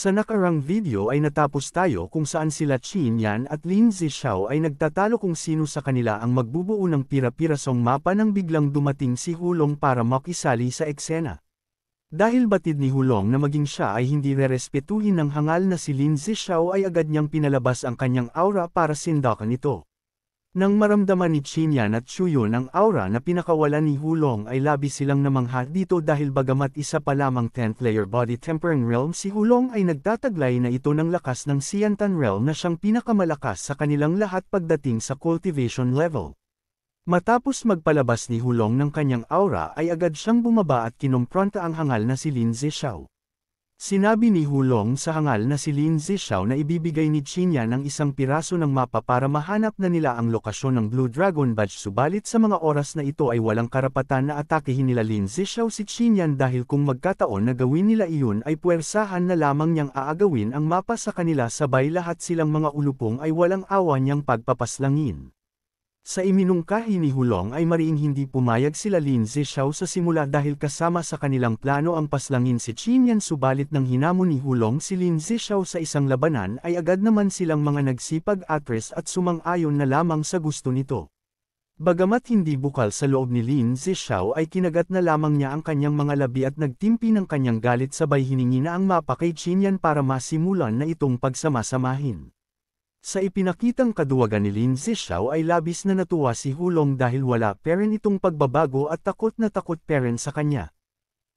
Sa nakarang video ay natapos tayo kung saan sila Qin Yan at Lin Zishao ay nagtatalo kung sino sa kanila ang magbubuo ng pira-pirasong mapa nang biglang dumating si Hulong para makisali sa eksena. Dahil batid ni Hulong na maging siya ay hindi rerespetuhin ng hangal na si Lin Zishao ay agad niyang pinalabas ang kanyang aura para sindakan ito. Nang maramdaman ni Chinyan at Chuyun ang aura na pinakawalan ni Hulong ay labi silang namangha dito dahil bagamat isa pa lamang 10th layer body tempering realm si Hulong ay nagtataglay na ito ng lakas ng Siantan realm na siyang pinakamalakas sa kanilang lahat pagdating sa cultivation level. Matapos magpalabas ni Hulong ng kanyang aura ay agad siyang bumaba at kinumpronta ang hangal na si Lin Zishao. Sinabi ni Hulong sa hangal na si Lin Zixiao na ibibigay ni Chinya ng isang piraso ng mapa para mahanap na nila ang lokasyon ng Blue Dragon Badge subalit sa mga oras na ito ay walang karapatan na atakehin nila Lin Zixiao si Chinyan dahil kung magkataon na gawin nila iyon ay puwersahan na lamang niyang aagawin ang mapa sa kanila sabay lahat silang mga ulupong ay walang awa niyang pagpapaslangin. Sa iminungkahi ni Hulong ay mariing hindi pumayag sila Lin Zixiao sa simula dahil kasama sa kanilang plano ang paslangin si Chinyan subalit nang hinamon ni Hulong si Lin Zixiao sa isang labanan ay agad naman silang mga nagsipag atres at sumang-ayon na lamang sa gusto nito. Bagamat hindi bukal sa loob ni Lin Zixiao ay kinagat na lamang niya ang kanyang mga labi at nagtimpi ng kanyang galit sabay hiningi na ang mapa kay Chinyan para masimulan na itong pagsamasamahin. Sa ipinakitang kaduwagan ni Lin si Xiao ay labis na natuwa si Hulong dahil wala pa rin itong pagbabago at takot na takot pa rin sa kanya.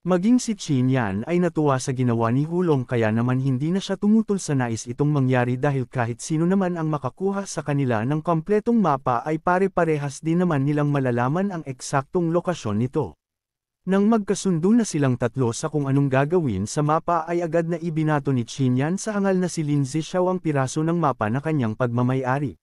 Maging si Qin Yan ay natuwa sa ginawa ni Hulong kaya naman hindi na siya tumutol sa nais itong mangyari dahil kahit sino naman ang makakuha sa kanila ng kompletong mapa ay pare-parehas din naman nilang malalaman ang eksaktong lokasyon nito. Nang magkasundo na silang tatlo sa kung anong gagawin sa mapa ay agad na ibinato ni Chinyan sa hangal na si Linzi Xiao ang piraso ng mapa na kanyang pagmamayari.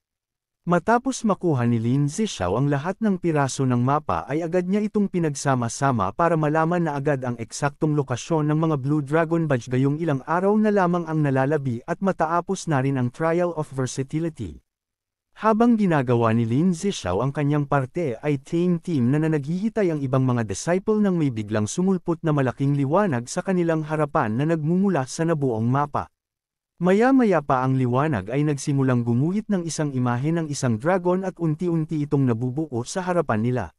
Matapos makuha ni Linzi Xiao ang lahat ng piraso ng mapa ay agad niya itong pinagsama-sama para malaman na agad ang eksaktong lokasyon ng mga Blue Dragon Badge gayong ilang araw na lamang ang nalalabi at mataapos na rin ang Trial of Versatility. Habang ginagawa ni Lin Zixiao ang kanyang parte ay team-team na nanaghihitay ang ibang mga disciple nang may biglang sumulpot na malaking liwanag sa kanilang harapan na nagmumula sa nabuong mapa. Maya-maya pa ang liwanag ay nagsimulang gumuhit ng isang imahe ng isang dragon at unti-unti itong nabubuo sa harapan nila.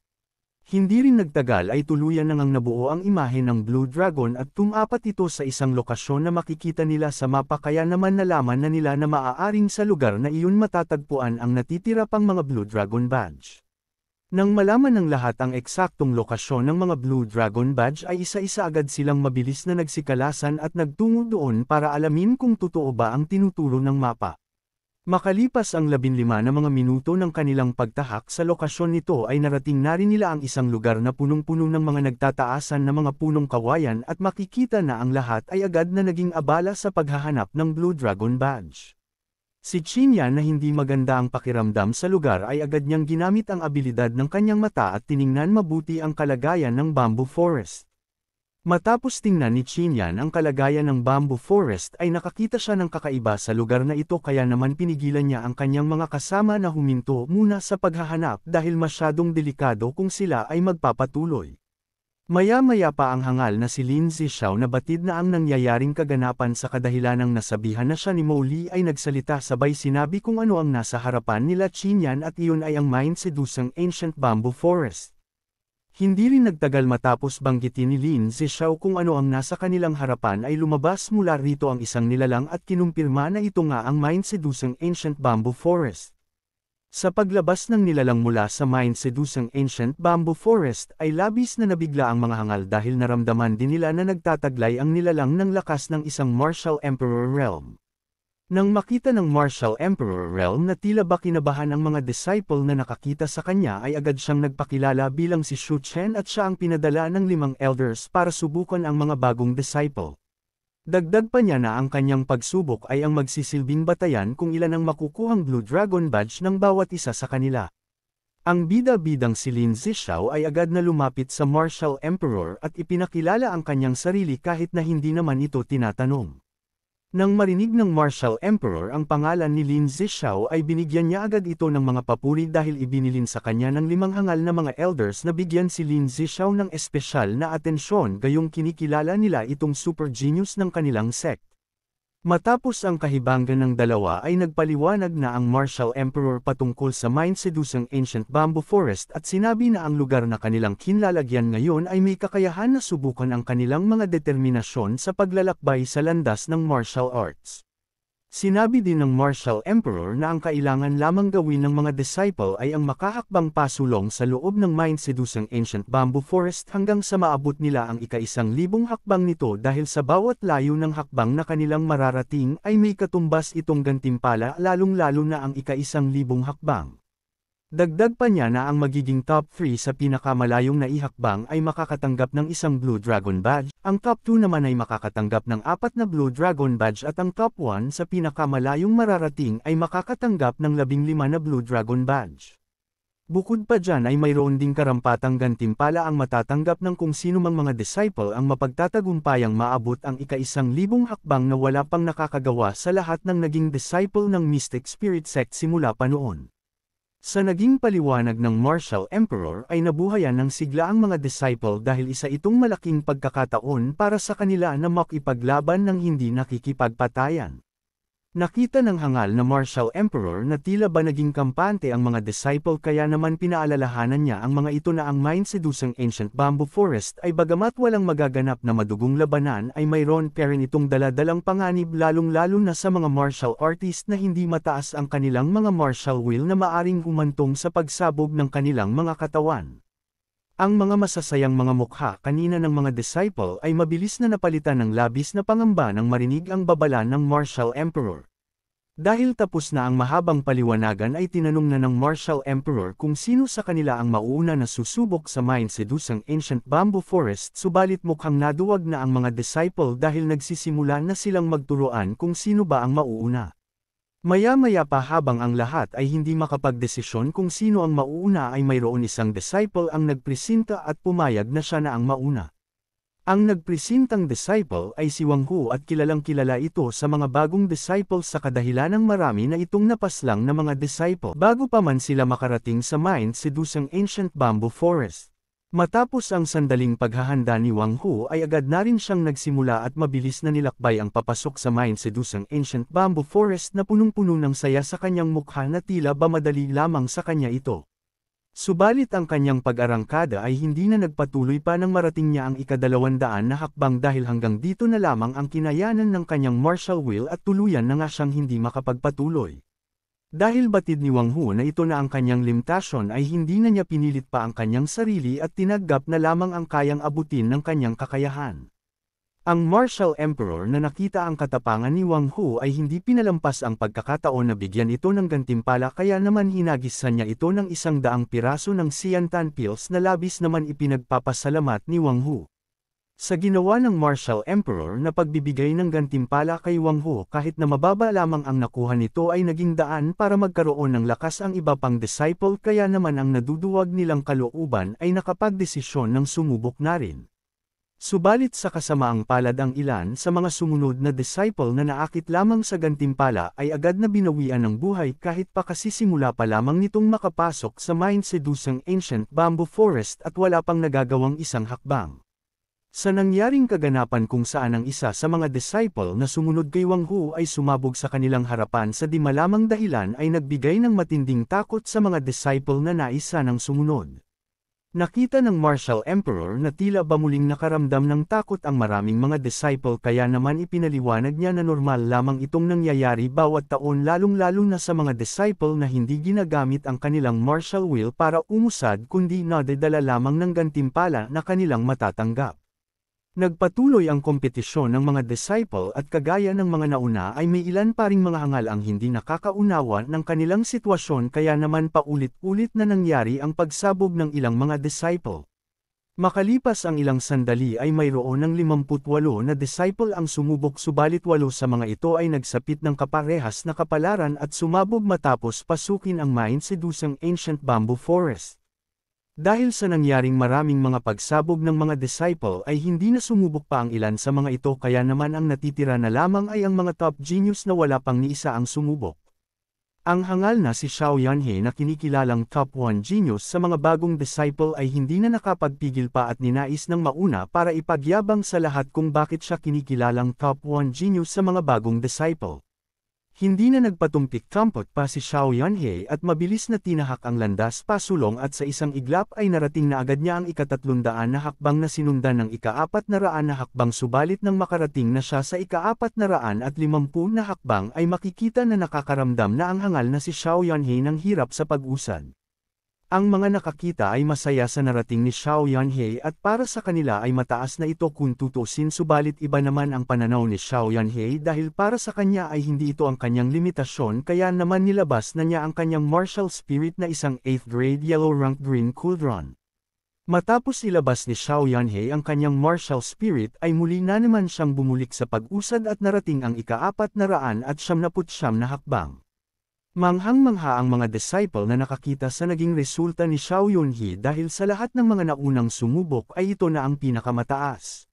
Hindi rin nagtagal ay tuluyan nang ngang nabuo ang imahe ng Blue Dragon at tumapat ito sa isang lokasyon na makikita nila sa mapa kaya naman nalaman na nila na maaaring sa lugar na iyon matatagpuan ang natitira pang mga Blue Dragon Badge. Nang malaman ng lahat ang eksaktong lokasyon ng mga Blue Dragon Badge ay isa-isa agad silang mabilis na nagsikalasan at nagtungo doon para alamin kung totoo ba ang tinuturo ng mapa. Makalipas ang labinlima na mga minuto ng kanilang pagtahak sa lokasyon nito ay narating na rin nila ang isang lugar na punong-puno ng mga nagtataasan na mga punong kawayan at makikita na ang lahat ay agad na naging abala sa paghahanap ng Blue Dragon Badge. Si Chinya na hindi maganda ang pakiramdam sa lugar ay agad niyang ginamit ang abilidad ng kanyang mata at tiningnan mabuti ang kalagayan ng Bamboo Forest. Matapos tingnan ni Chinyan ang kalagayan ng bamboo forest ay nakakita siya ng kakaiba sa lugar na ito kaya naman pinigilan niya ang kanyang mga kasama na huminto muna sa paghahanap dahil masyadong delikado kung sila ay magpapatuloy. Maya-maya pa ang hangal na si Lindsay Shaw na batid na ang nangyayaring kaganapan sa kadahilan ng nasabihan na siya ni Mowgli ay nagsalita sabay sinabi kung ano ang nasa harapan nila Chinyan at iyon ay ang mind-seducing ancient bamboo forest. Hindi rin nagtagal matapos banggitin ni Lin si Xiao kung ano ang nasa kanilang harapan ay lumabas mula rito ang isang nilalang at kinumpirma na ito nga ang Mind Sedusang Ancient Bamboo Forest. Sa paglabas ng nilalang mula sa Mind Sedusang Ancient Bamboo Forest ay labis na nabigla ang mga hangal dahil naramdaman din nila na nagtataglay ang nilalang ng lakas ng isang martial emperor realm. Nang makita ng Martial Emperor Realm na tila ba kinabahan ang mga disciple na nakakita sa kanya ay agad siyang nagpakilala bilang si Xu Chen at siya ang pinadala ng limang elders para subukan ang mga bagong disciple. Dagdag pa niya na ang kanyang pagsubok ay ang magsisilbing batayan kung ilan ang makukuhang Blue Dragon Badge ng bawat isa sa kanila. Ang bida-bidang si Lin Zixiao ay agad na lumapit sa Martial Emperor at ipinakilala ang kanyang sarili kahit na hindi naman ito tinatanong. Nang marinig ng Martial Emperor ang pangalan ni Lin Zixiao ay binigyan niya agad ito ng mga papuri dahil ibinilin sa kanya ng limang hangal na mga elders na bigyan si Lin Zixiao ng espesyal na atensyon gayong kinikilala nila itong super genius ng kanilang sect. Matapos ang kahibangan ng dalawa ay nagpaliwanag na ang Marshall Emperor patungkol sa mind-seducing ancient bamboo forest at sinabi na ang lugar na kanilang kinlalagyan ngayon ay may kakayahan na subukan ang kanilang mga determinasyon sa paglalakbay sa landas ng martial arts. Sinabi din ng Martial Emperor na ang kailangan lamang gawin ng mga disciple ay ang makahakbang pasulong sa loob ng mind seducing ancient bamboo forest hanggang sa maabot nila ang ikaisang libong hakbang nito dahil sa bawat layo ng hakbang na kanilang mararating ay may katumbas itong gantimpala lalong-lalo na ang ikaisang libong hakbang. Dagdag pa niya na ang magiging top 3 sa pinakamalayong na ihakbang ay makakatanggap ng isang Blue Dragon Badge, ang top 2 naman ay makakatanggap ng apat na Blue Dragon Badge at ang top 1 sa pinakamalayong mararating ay makakatanggap ng 15 na Blue Dragon Badge. Bukod pa dyan ay mayroon ding karampatang gantimpala ang matatanggap ng kung sino mang mga disciple ang mapagtatagumpayang maabot ang ika-isang libong hakbang na wala pang nakakagawa sa lahat ng naging disciple ng Mystic Spirit Sect simula pa noon. Sa naging paliwanag ng Martial Emperor ay nabuhayan ng sigla ang mga disciple dahil isa itong malaking pagkakataon para sa kanila na makipaglaban ng hindi nakikipagpatayan. Nakita ng hangal na Martial Emperor na tila ba naging kampante ang mga disciple kaya naman pinaalalahanan niya ang mga ito na ang mind sedusang ancient bamboo forest ay bagamat walang magaganap na madugong labanan ay mayroon pa rin itong daladalang panganib lalong-lalo na sa mga martial artist na hindi mataas ang kanilang mga martial will na maaring humantong sa pagsabog ng kanilang mga katawan. Ang mga masasayang mga mukha kanina ng mga disciple ay mabilis na napalitan ng labis na pangamba nang marinig ang babala ng Martial Emperor. Dahil tapos na ang mahabang paliwanagan ay tinanong na ng Martial Emperor kung sino sa kanila ang mauuna na susubok sa main sedusang ancient bamboo forest subalit mukhang naduwag na ang mga disciple dahil nagsisimula na silang magturuan kung sino ba ang mauuna. Maya-maya pa habang ang lahat ay hindi makapagdesisyon kung sino ang mauuna ay mayroon isang disciple ang nagpresinta at pumayag na siya na ang mauna. Ang nagpresintang disciple ay si Wang Hu at kilalang kilala ito sa mga bagong disciples sa kadahilan ng marami na itong napaslang na mga disciple bago pa man sila makarating sa mine seducing ancient bamboo forest. Matapos ang sandaling paghahanda ni Wang Hu ay agad na rin siyang nagsimula at mabilis na nilakbay ang papasok sa Mine Sedusang Ancient Bamboo Forest na punong-puno ng saya sa kanyang mukha na tila ba madali lamang sa kanya ito. Subalit ang kanyang pag-arangkada ay hindi na nagpatuloy pa nang marating niya ang ikadalawandaan na hakbang dahil hanggang dito na lamang ang kinayanan ng kanyang martial will at tuluyan na nga siyang hindi makapagpatuloy. Dahil batid ni Wang Hu na ito na ang kanyang limitasyon ay hindi na niya pinilit pa ang kanyang sarili at tinaggap na lamang ang kayang abutin ng kanyang kakayahan. Ang martial emperor na nakita ang katapangan ni Wang Hu ay hindi pinalampas ang pagkakataon na bigyan ito ng gantimpala kaya naman hinagisan niya ito ng isang daang piraso ng Xiantan Pills na labis naman ipinagpapasalamat ni Wang Hu. Sa ginawa ng Martial Emperor na pagbibigay ng gantimpala kay Wang Hu kahit na mababa lamang ang nakuha nito ay naging daan para magkaroon ng lakas ang iba pang disciple kaya naman ang naduduwag nilang kalooban ay nakapagdesisyon ng sumubok na rin. Subalit sa kasamaang palad ang ilan sa mga sumunod na disciple na naakit lamang sa gantimpala ay agad na binawian ng buhay kahit pa kasi simula pa lamang nitong makapasok sa mind sedusang ancient bamboo forest at wala pang nagagawang isang hakbang. Sa nangyaring kaganapan kung saan ang isa sa mga disciple na sumunod kay Wang Hu ay sumabog sa kanilang harapan sa di malamang dahilan ay nagbigay ng matinding takot sa mga disciple na naisa ng sumunod. Nakita ng Martial Emperor na tila ba muling nakaramdam ng takot ang maraming mga disciple kaya naman ipinaliwanag niya na normal lamang itong nangyayari bawat taon lalong-lalo na sa mga disciple na hindi ginagamit ang kanilang martial will para umusad kundi nadedala lamang ng gantimpala na kanilang matatanggap. Nagpatuloy ang kompetisyon ng mga disciple at kagaya ng mga nauna ay may ilan pa ring mga hangal ang hindi nakakaunawa ng kanilang sitwasyon kaya naman paulit-ulit na nangyari ang pagsabog ng ilang mga disciple. Makalipas ang ilang sandali ay mayroon ng 58 na disciple ang sumubok subalit walo sa mga ito ay nagsapit ng kaparehas na kapalaran at sumabog matapos pasukin ang mine sa dusang ancient bamboo forest. Dahil sa nangyaring maraming mga pagsabog ng mga disciple ay hindi na sumubok pa ang ilan sa mga ito kaya naman ang natitira na lamang ay ang mga top genius na wala pang ni isa ang sumubok. Ang hangal na si Xiao Yanhe na kinikilalang top 1 genius sa mga bagong disciple ay hindi na nakapagpigil pa at ninais ng mauna para ipagyabang sa lahat kung bakit siya kinikilalang top 1 genius sa mga bagong disciple. Hindi na nagpatumpik trumpot pa si Xiao Yanhe at mabilis na tinahak ang landas pasulong at sa isang iglap ay narating na agad niya ang ikatatlundaan na hakbang na sinundan ng ikaapat na raan na hakbang subalit nang makarating na siya sa ikaapat na raan at limampu na hakbang ay makikita na nakakaramdam na ang hangal na si Xiao Yanhe ng hirap sa pag-usad. Ang mga nakakita ay masaya sa narating ni Xiao Yanhe at para sa kanila ay mataas na ito kung tutusin subalit iba naman ang pananaw ni Xiao Yanhe dahil para sa kanya ay hindi ito ang kanyang limitasyon kaya naman nilabas na niya ang kanyang martial spirit na isang 8th grade yellow rank green cauldron. Matapos ilabas ni Xiao Yanhe ang kanyang martial spirit ay muli na naman siyang bumulik sa pag-usad at narating ang ika ikaapat na raan at siyam na putsyam na hakbang. Manghang-mangha ang mga disciple na nakakita sa naging resulta ni Xiao Yunhi dahil sa lahat ng mga naunang sumubok ay ito na ang pinakamataas.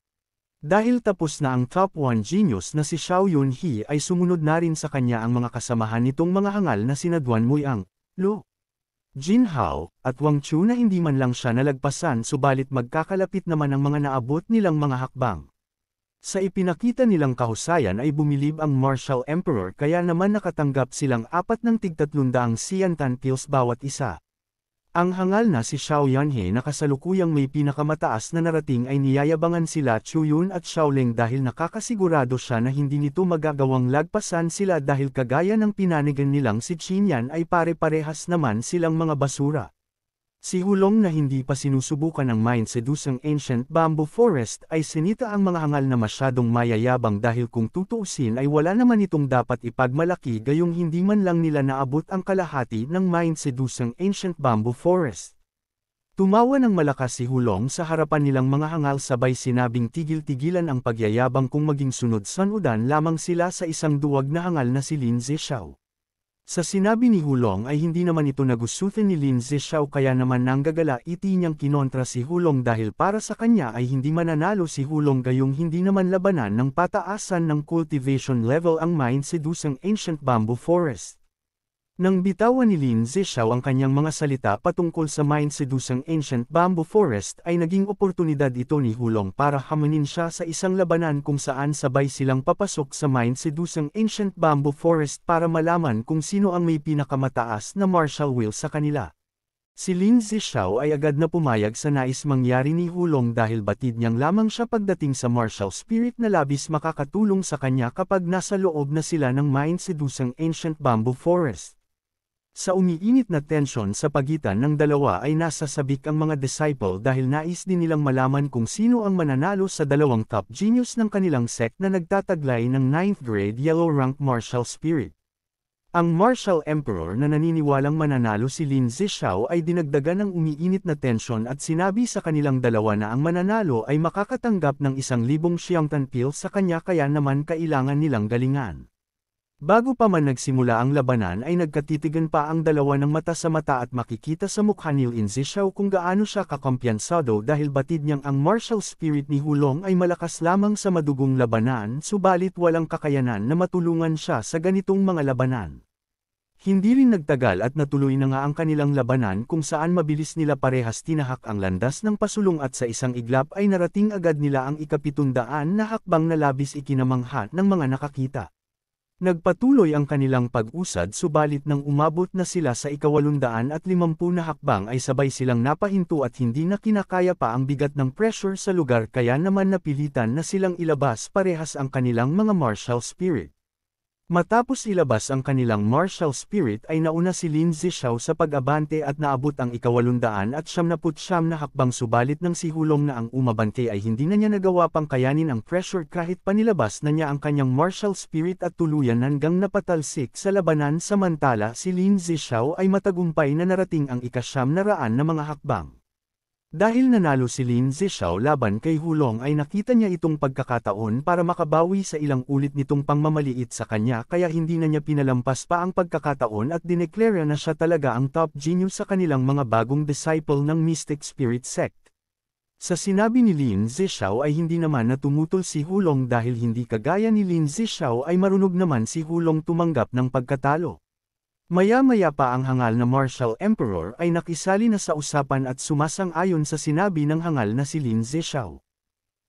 Dahil tapos na ang top 1 genius na si Xiao Yunhi ay sumunod na rin sa kanya ang mga kasamahan nitong mga hangal na sinadwan Duan Muyang, Lu, Jin Hao, at Wang Chu na hindi man lang siya nalagpasan subalit magkakalapit naman ang mga naabot nilang mga hakbang. Sa ipinakita nilang kahusayan ay bumilib ang Martial Emperor kaya naman nakatanggap silang apat ng tigtatlundaang Siantan Pills bawat isa. Ang hangal na si Xiao Yanhe na kasalukuyang may pinakamataas na narating ay niyayabangan sila Chu Yun at Xiaoleng dahil nakakasigurado siya na hindi nito magagawang lagpasan sila dahil kagaya ng pinanigan nilang si Qinyan ay pare-parehas naman silang mga basura. Si Hulong na hindi pa sinusubukan ng mind seducing ancient bamboo forest ay sinita ang mga hangal na masyadong mayayabang dahil kung tutuusin ay wala naman itong dapat ipagmalaki gayong hindi man lang nila naabot ang kalahati ng mind seducing ancient bamboo forest. Tumawa ng malakas si Hulong sa harapan nilang mga hangal sabay sinabing tigil-tigilan ang pagyayabang kung maging sunod sanudan lamang sila sa isang duwag na hangal na si Lindsay Shaw. Sa sinabi ni Hulong ay hindi naman ito nagustuhan ni Lindsay siya kaya naman nanggagala iti niyang kinontra si Hulong dahil para sa kanya ay hindi mananalo si Hulong gayong hindi naman labanan ng pataasan ng cultivation level ang mine sedusang ancient bamboo forest. Nang bitawan ni Lin Zishao ang kanyang mga salita patungkol sa mind-seducing ancient bamboo forest ay naging oportunidad ito ni Hulong para hamunin siya sa isang labanan kung saan sabay silang papasok sa mind-seducing ancient bamboo forest para malaman kung sino ang may pinakamataas na martial will sa kanila. Si Lin Zishao ay agad na pumayag sa nais mangyari ni Hulong dahil batid niyang lamang siya pagdating sa martial spirit na labis makakatulong sa kanya kapag nasa loob na sila ng mind-seducing ancient bamboo forest. Sa umiinit na tensyon sa pagitan ng dalawa ay nasa sabik ang mga disciple dahil nais din nilang malaman kung sino ang mananalo sa dalawang top genius ng kanilang sect na nagtataglay ng 9th grade yellow rank martial spirit. Ang martial emperor na naniniwalang mananalo si Lin Zixiao ay dinagdagan ng umiinit na tensyon at sinabi sa kanilang dalawa na ang mananalo ay makakatanggap ng isang libong siyang tanpil sa kanya kaya naman kailangan nilang galingan. Bago pa man nagsimula ang labanan ay nagkatitigan pa ang dalawa ng mata sa mata at makikita sa mukha ni Lin Zishao kung gaano siya kakampiyansado dahil batid niyang ang martial spirit ni Hulong ay malakas lamang sa madugong labanan subalit walang kakayanan na matulungan siya sa ganitong mga labanan. Hindi rin nagtagal at natuloy na nga ang kanilang labanan kung saan mabilis nila parehas tinahak ang landas ng pasulong at sa isang iglap ay narating agad nila ang ikapitundaan na hakbang na labis ikinamangha ng mga nakakita. Nagpatuloy ang kanilang pag-usad subalit nang umabot na sila sa ikawalundaan at limampu na hakbang ay sabay silang napahinto at hindi na kinakaya pa ang bigat ng pressure sa lugar kaya naman napilitan na silang ilabas parehas ang kanilang mga martial spirit. Matapos ilabas ang kanilang martial spirit ay nauna si Lin Zixiao sa pag-abante at naabot ang ikawalundaan at siyamnaputsyam na hakbang subalit ng si Hulong na ang umabante ay hindi na niya nagawa pang kayanin ang pressure kahit panilabas na niya ang kanyang martial spirit at tuluyan hanggang napatalsik sa labanan samantala si Lin Zixiao ay matagumpay na narating ang ikasyam na raan na mga hakbang. Dahil nanalo si Lin Zixiao laban kay Hulong ay nakita niya itong pagkakataon para makabawi sa ilang ulit nitong pangmamaliit sa kanya kaya hindi na niya pinalampas pa ang pagkakataon at dineklara na siya talaga ang top genius sa kanilang mga bagong disciple ng Mystic Spirit Sect. Sa sinabi ni Lin Zixiao ay hindi naman natumutol si Hulong dahil hindi kagaya ni Lin Zixiao ay marunog naman si Hulong tumanggap ng pagkatalo. Maya-maya pa ang hangal na Martial Emperor ay nakisali na sa usapan at sumasang-ayon sa sinabi ng hangal na si Lin Zexiao.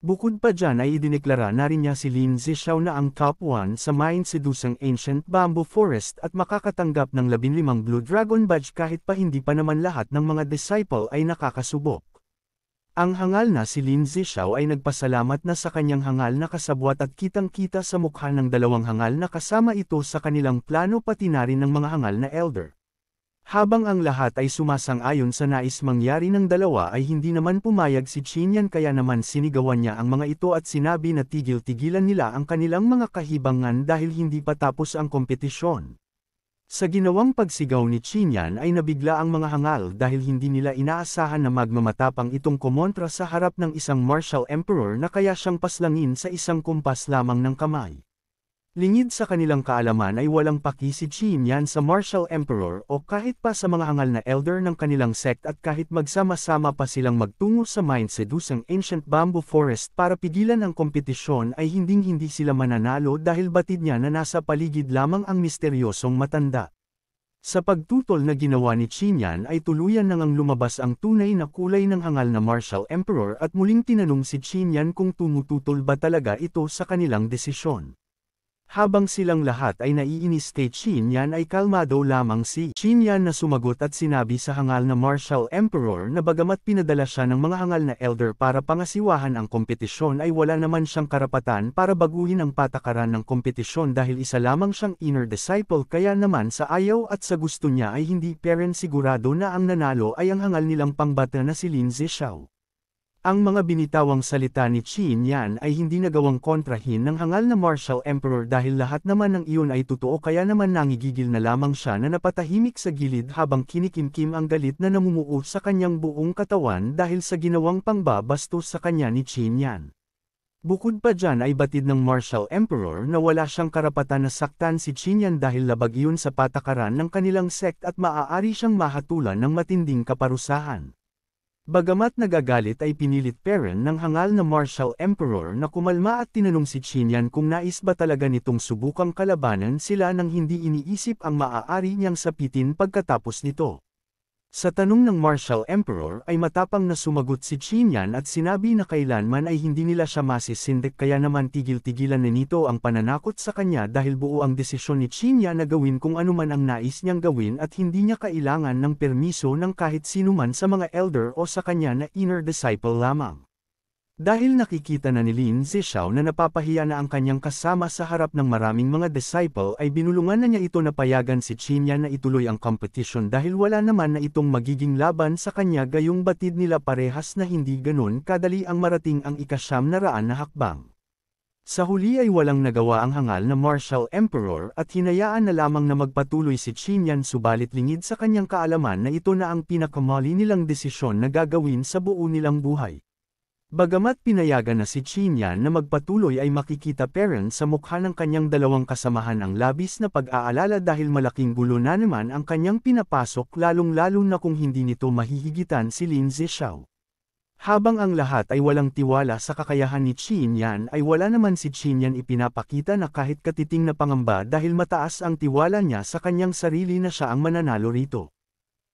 Bukod pa dyan ay idineklara na rin niya si Lin Zexiao na ang top 1 sa main-sedusang Ancient Bamboo Forest at makakatanggap ng 15 Blue Dragon Badge kahit pa hindi pa naman lahat ng mga disciple ay nakakasubok. Ang hangal na si Lindsay Shaw ay nagpasalamat na sa kanyang hangal na kasabwat at kitang-kita sa mukha ng dalawang hangal na kasama ito sa kanilang plano pati na rin ng mga hangal na elder. Habang ang lahat ay sumasang-ayon sa nais mangyari ng dalawa ay hindi naman pumayag si Chinyan kaya naman sinigawan niya ang mga ito at sinabi na tigil-tigilan nila ang kanilang mga kahibangan dahil hindi pa tapos ang kompetisyon. Sa ginawang pagsigaw ni Chinyan ay nabigla ang mga hangal dahil hindi nila inaasahan na magmamatapang itong kumontra sa harap ng isang martial emperor na kaya siyang paslangin sa isang kumpas lamang ng kamay. Lingid sa kanilang kaalaman ay walang paki si Qin Yan sa martial emperor o kahit pa sa mga angal na elder ng kanilang sect at kahit magsama-sama pa silang magtungo sa Mind Sedusang Ancient Bamboo Forest para pigilan ang kompetisyon ay hinding-hindi sila mananalo dahil batid niya na nasa paligid lamang ang misteryosong matanda. Sa pagtutol na ginawa ni Qinyan ay tuluyan nang ang lumabas ang tunay na kulay ng hangal na Martial Emperor at muling tinanong si Qinyan kung tumututol ba talaga ito sa kanilang desisyon. Habang silang lahat ay naiinis kay Qin Yan ay kalmado lamang si Qin Yan na sumagot at sinabi sa hangal na Martial Emperor na bagamat pinadala siya ng mga hangal na elder para pangasiwahan ang kompetisyon ay wala naman siyang karapatan para baguhin ang patakaran ng kompetisyon dahil isa lamang siyang inner disciple kaya naman sa ayaw at sa gusto niya ay hindi parent sigurado na ang nanalo ay ang hangal nilang pangbata na si Lin Zishao. Ang mga binitawang salita ni Qin Yan ay hindi nagawang kontrahin ng hangal na martial emperor dahil lahat naman ng iyon ay totoo kaya naman nangigigil na lamang siya na napatahimik sa gilid habang kinikimkim ang galit na namumuo sa kanyang buong katawan dahil sa ginawang pangbabastos sa kanya ni Qin Yan. Bukod pa dyan ay batid ng martial emperor na wala siyang karapatan na saktan si Qin Yan dahil labag iyon sa patakaran ng kanilang sect at maaari siyang mahatulan ng matinding kaparusahan. Bagamat nagagalit ay pinilit Perrin ng hangal na Martial Emperor na kumalma at tinanong si Chinian kung nais ba talaga nitong subukang kalabanan sila nang hindi iniisip ang maaari niyang sapitin pagkatapos nito. Sa tanong ng Martial Emperor ay matapang na sumagot si Qinyan at sinabi na kailanman ay hindi nila siya masisindek kaya naman tigil-tigilan na nito ang pananakot sa kanya dahil buo ang desisyon ni Qinyan na gawin kung anuman ang nais niyang gawin at hindi niya kailangan ng permiso ng kahit sinuman sa mga elder o sa kanya na inner disciple lamang. Dahil nakikita na ni Lin si Xiao na napapahiya na ang kanyang kasama sa harap ng maraming mga disciple ay binulungan na niya ito na payagan si Chinya na ituloy ang competition dahil wala naman na itong magiging laban sa kanya gayong batid nila parehas na hindi ganun kadali ang marating ang ikasyam na raan na hakbang. Sa huli ay walang nagawa ang hangal na martial emperor at hinayaan na lamang na magpatuloy si Qinyan subalit lingid sa kanyang kaalaman na ito na ang pinakamali nilang desisyon na gagawin sa buo nilang buhay. Bagamat pinayagan na si Chinyan na magpatuloy ay makikita Perrin sa mukha ng kanyang dalawang kasamahan ang labis na pag-aalala dahil malaking gulo na naman ang kanyang pinapasok lalong-lalo na kung hindi nito mahihigitan si Lin Zishao. Habang ang lahat ay walang tiwala sa kakayahan ni Qin ay wala naman si Qin ipinapakita na kahit katiting na pangamba dahil mataas ang tiwala niya sa kanyang sarili na siya ang mananalo rito.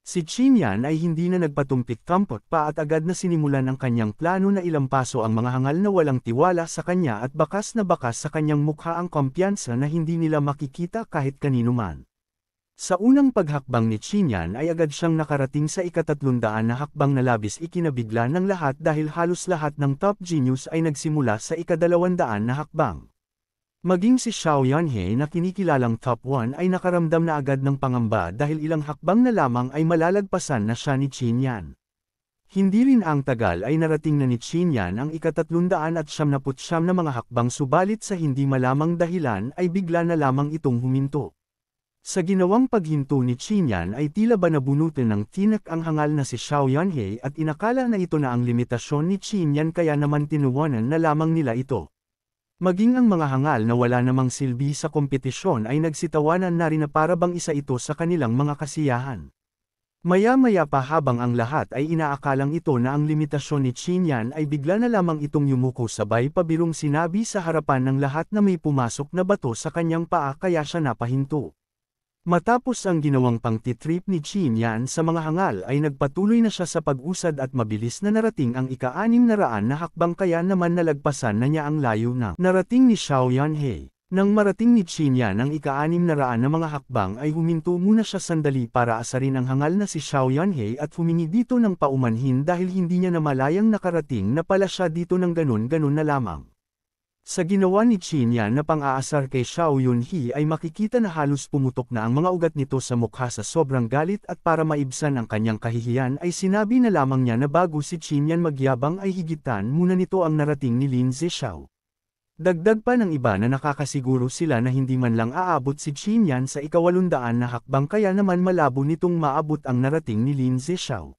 Si Qinyan ay hindi na nagpatumpik kampot pa at agad na sinimulan ang kanyang plano na ilampaso ang mga hangal na walang tiwala sa kanya at bakas na bakas sa kanyang mukha ang kumpiyansa na hindi nila makikita kahit kanino man. Sa unang paghakbang ni Qinyan ay agad siyang nakarating sa ikatatlundaan na hakbang na labis ikinabigla ng lahat dahil halos lahat ng top genius ay nagsimula sa ikadalawandaan na hakbang. Maging si Xiao Yanhe na kinikilalang top 1 ay nakaramdam na agad ng pangamba dahil ilang hakbang na lamang ay malalagpasan na siya ni Qin Yan. Hindi rin ang tagal ay narating na ni Qin Yan ang ikatatlundaan at siyamnaputsyam na mga hakbang subalit sa hindi malamang dahilan ay bigla na lamang itong huminto. Sa ginawang paghinto ni Qin Yan ay tila ba nabunutin ng tinak ang hangal na si Xiao Yanhe at inakala na ito na ang limitasyon ni Qin Yan kaya naman tinuwanan na lamang nila ito. Maging ang mga hangal na wala namang silbi sa kompetisyon ay nagsitawanan na rin na parabang isa ito sa kanilang mga kasiyahan. Maya-maya pa habang ang lahat ay inaakalang ito na ang limitasyon ni Chinyan ay bigla na lamang itong yumuko sabay pabirong sinabi sa harapan ng lahat na may pumasok na bato sa kanyang paa kaya siya napahinto. Matapos ang ginawang pangtitrip ni Qin Yan sa mga hangal ay nagpatuloy na siya sa pag-usad at mabilis na narating ang ika-anim na raan na hakbang kaya naman nalagpasan na niya ang layo na narating ni Xiao Yanhe. Nang marating ni Qin Yan ang ika-anim na raan na mga hakbang ay huminto muna siya sandali para asarin ang hangal na si Xiao Yanhe at humingi dito ng paumanhin dahil hindi niya namalayang nakarating na pala siya dito ng ganun-ganun na lamang. Sa ginawa ni Chinya na pang-aasar kay Xiao Yunhi ay makikita na halos pumutok na ang mga ugat nito sa mukha sa sobrang galit at para maibsan ang kanyang kahihiyan ay sinabi na lamang niya na bago si Chinyan magyabang ay higitan muna nito ang narating ni Lin Zexao. Dagdag pa ng iba na nakakasiguro sila na hindi man lang aabot si Chinyan sa ikawalundaan na hakbang kaya naman malabo nitong maabot ang narating ni Lin Zexao.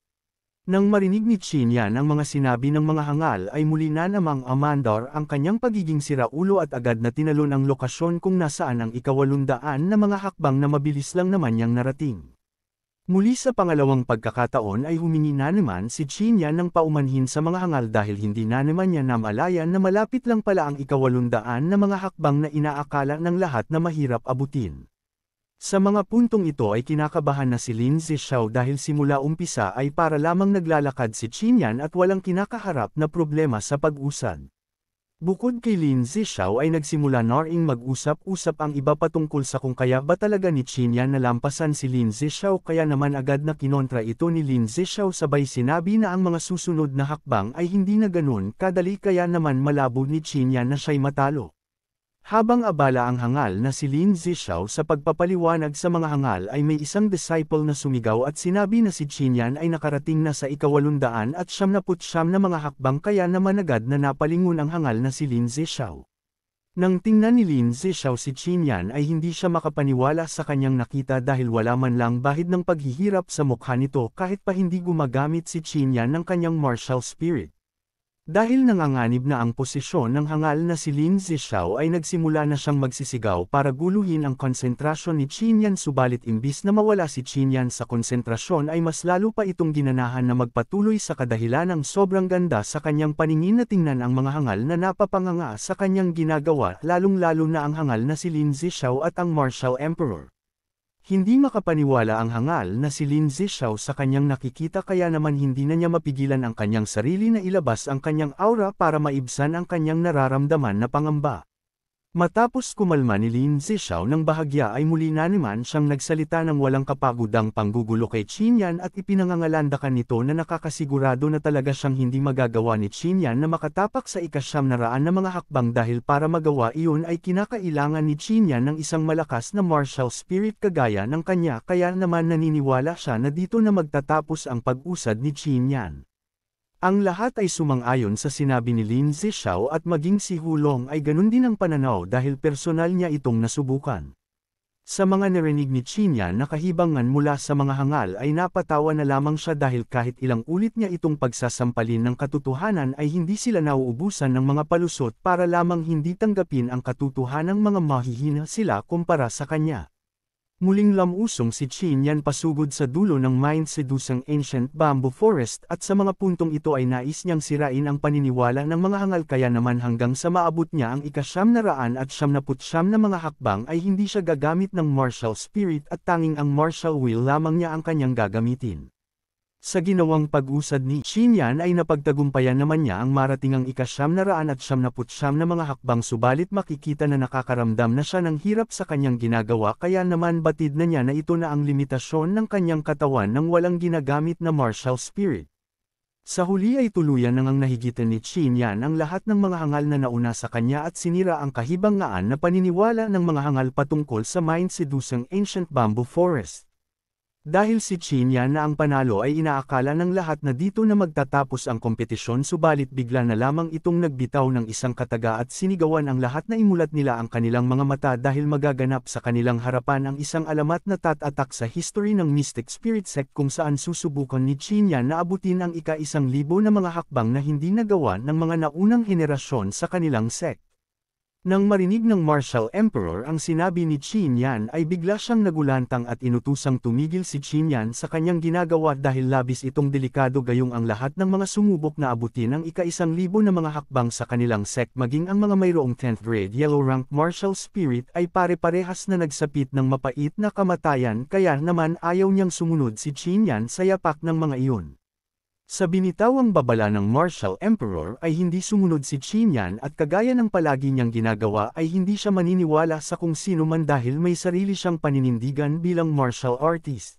Nang marinig ni Chinya ang mga sinabi ng mga hangal ay muli na namang Amandor ang kanyang pagiging siraulo at agad na tinalon ang lokasyon kung nasaan ang ikawalundaan na mga hakbang na mabilis lang naman niyang narating. Muli sa pangalawang pagkakataon ay humingi na naman si Chinya ng paumanhin sa mga hangal dahil hindi na naman niya namalayan na malapit lang pala ang ikawalundaan na mga hakbang na inaakala ng lahat na mahirap abutin. Sa mga puntong ito ay kinakabahan na si Lin Zishao dahil simula umpisa ay para lamang naglalakad si Chinyan at walang kinakaharap na problema sa pag-usad. Bukod kay Lin Zishao ay nagsimula Naring mag-usap-usap ang iba patungkol sa kung kaya ba talaga ni Chinyan nalampasan si Lin Zishao kaya naman agad na kinontra ito ni Lin Zishao sabay sinabi na ang mga susunod na hakbang ay hindi na ganun kadali kaya naman malabo ni Chinyan na siya'y matalo. Habang abala ang hangal na si Lin Zishao sa pagpapaliwanag sa mga hangal ay may isang disciple na sumigaw at sinabi na si Qinyan ay nakarating na sa ikawalundaan at siyam na putsyam na mga hakbang kaya naman agad na napalingon ang hangal na si Lin Zishao. Nang tingnan ni Lin Zishao si Qinyan ay hindi siya makapaniwala sa kanyang nakita dahil wala man lang bahid ng paghihirap sa mukha nito kahit pa hindi gumagamit si Qinyan ng kanyang martial spirit. Dahil nanganganib na ang posisyon ng hangal na si Lin Zishao ay nagsimula na siyang magsisigaw para guluhin ang konsentrasyon ni Qinyan subalit imbis na mawala si Qinyan sa konsentrasyon ay mas lalo pa itong ginanahan na magpatuloy sa kadahilan ng sobrang ganda sa kanyang paningin na tingnan ang mga hangal na napapanganga sa kanyang ginagawa lalong-lalo na ang hangal na si Lin Zishao at ang Martial Emperor. Hindi makapaniwala ang hangal na si Lin Zishao sa kanyang nakikita kaya naman hindi na niya mapigilan ang kanyang sarili na ilabas ang kanyang aura para maibsan ang kanyang nararamdaman na pangamba. Matapos kumalma ni Lin Zixiao ng bahagya ay muli na naman siyang nagsalita ng walang kapagudang panggugulo kay Chinyan at ipinangangalandakan nito na nakakasigurado na talaga siyang hindi magagawa ni Chinyan na makatapak sa ikasyam na raan ng mga hakbang dahil para magawa iyon ay kinakailangan ni Chinyan ng isang malakas na martial spirit kagaya ng kanya kaya naman naniniwala siya na dito na magtatapos ang pag-usad ni Chinyan. Ang lahat ay sumang-ayon sa sinabi ni Lin Zishao at maging si Hulong ay ganun din ang pananaw dahil personal niya itong nasubukan. Sa mga narinig ni Chinya na kahibangan mula sa mga hangal ay napatawa na lamang siya dahil kahit ilang ulit niya itong pagsasampalin ng katotohanan ay hindi sila nauubusan ng mga palusot para lamang hindi tanggapin ang katotohanan ng mga mahihina sila kumpara sa kanya. Muling lamusong si Yan pasugod sa dulo ng Mind Sedusang Ancient Bamboo Forest at sa mga puntong ito ay nais niyang sirain ang paniniwala ng mga hangal kaya naman hanggang sa maabot niya ang ikasyam na raan at siyam na putsyam na mga hakbang ay hindi siya gagamit ng martial spirit at tanging ang martial will lamang niya ang kanyang gagamitin. Sa ginawang pag-usad ni Xinyan ay napagtagumpayan naman niya ang maratingang ikasyam na raan at siyamnaputsyam na mga hakbang subalit makikita na nakakaramdam na siya ng hirap sa kanyang ginagawa kaya naman batid na niya na ito na ang limitasyon ng kanyang katawan ng walang ginagamit na martial spirit. Sa huli ay tuluyan nang ang nahigitan ni Xinyan ang lahat ng mga hangal na nauna sa kanya at sinira ang kahibangaan na paniniwala ng mga hangal patungkol sa mind-seducing ancient bamboo forest. Dahil si Chinya na ang panalo ay inaakala ng lahat na dito na magtatapos ang kompetisyon subalit bigla na lamang itong nagbitaw ng isang kataga at sinigawan ang lahat na imulat nila ang kanilang mga mata dahil magaganap sa kanilang harapan ang isang alamat na tatatak sa history ng Mystic Spirit Sect kung saan susubukan ni Chinya na abutin ang ika-isang libo na mga hakbang na hindi nagawa ng mga naunang henerasyon sa kanilang sect. Nang marinig ng Martial Emperor ang sinabi ni Qin Yan ay bigla siyang nagulantang at inutusang tumigil si Qin Yan sa kanyang ginagawa dahil labis itong delikado gayong ang lahat ng mga sumubok na abutin ang ika libo na mga hakbang sa kanilang sect maging ang mga mayroong 10th grade yellow rank martial spirit ay pare-parehas na nagsapit ng mapait na kamatayan kaya naman ayaw niyang sumunod si Qin Yan sa yapak ng mga iyon. Sa binitawang babala ng Martial Emperor ay hindi sumunod si Qinyan at kagaya ng palagi niyang ginagawa ay hindi siya maniniwala sa kung sino man dahil may sarili siyang paninindigan bilang martial artist.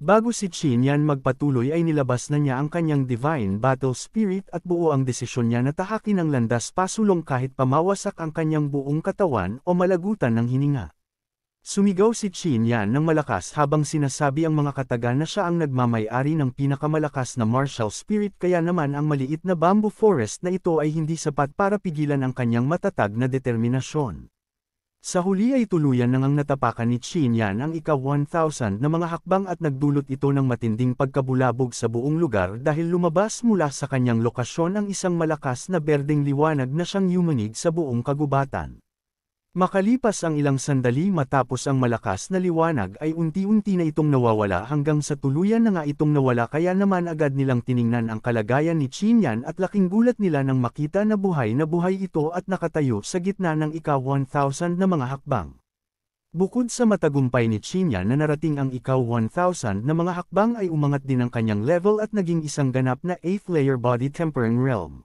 Bago si Qinyan magpatuloy ay nilabas na niya ang kanyang divine battle spirit at buo ang desisyon niya na tahakin ang landas pasulong kahit pamawasak ang kanyang buong katawan o malagutan ng hininga. Sumigaw si Qin Yan ng malakas habang sinasabi ang mga kataga na siya ang nagmamayari ng pinakamalakas na martial spirit kaya naman ang maliit na bamboo forest na ito ay hindi sapat para pigilan ang kanyang matatag na determinasyon. Sa huli ay tuluyan nang ang natapakan ni Qin Yan ang ika-1000 na mga hakbang at nagdulot ito ng matinding pagkabulabog sa buong lugar dahil lumabas mula sa kanyang lokasyon ang isang malakas na berdeng liwanag na siyang yumanig sa buong kagubatan. Makalipas ang ilang sandali matapos ang malakas na liwanag ay unti-unti na itong nawawala hanggang sa tuluyan na nga itong nawala kaya naman agad nilang tiningnan ang kalagayan ni Chinyan at laking gulat nila nang makita na buhay na buhay ito at nakatayo sa gitna ng ika-1000 na mga hakbang. Bukod sa matagumpay ni Chinyan na narating ang ika-1000 na mga hakbang ay umangat din ang kanyang level at naging isang ganap na 8th layer body tempering realm.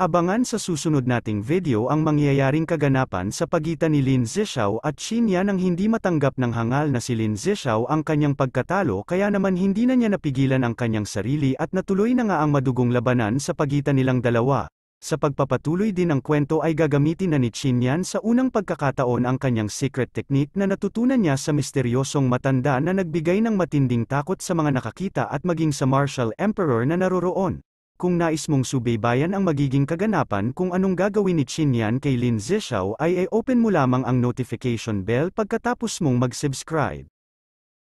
Abangan sa susunod nating video ang mangyayaring kaganapan sa pagitan ni Lin Zexiao at Yan nang hindi matanggap ng hangal na si Lin Zexiao ang kanyang pagkatalo kaya naman hindi na niya napigilan ang kanyang sarili at natuloy na nga ang madugong labanan sa pagitan nilang dalawa. Sa pagpapatuloy din ng kwento ay gagamitin na ni Yan sa unang pagkakataon ang kanyang secret technique na natutunan niya sa misteryosong matanda na nagbigay ng matinding takot sa mga nakakita at maging sa martial emperor na naroroon kung nais mong subaybayan ang magiging kaganapan kung anong gagawin ni Chinyan kay Lin Zixiao ay e-open mo lamang ang notification bell pagkatapos mong mag-subscribe.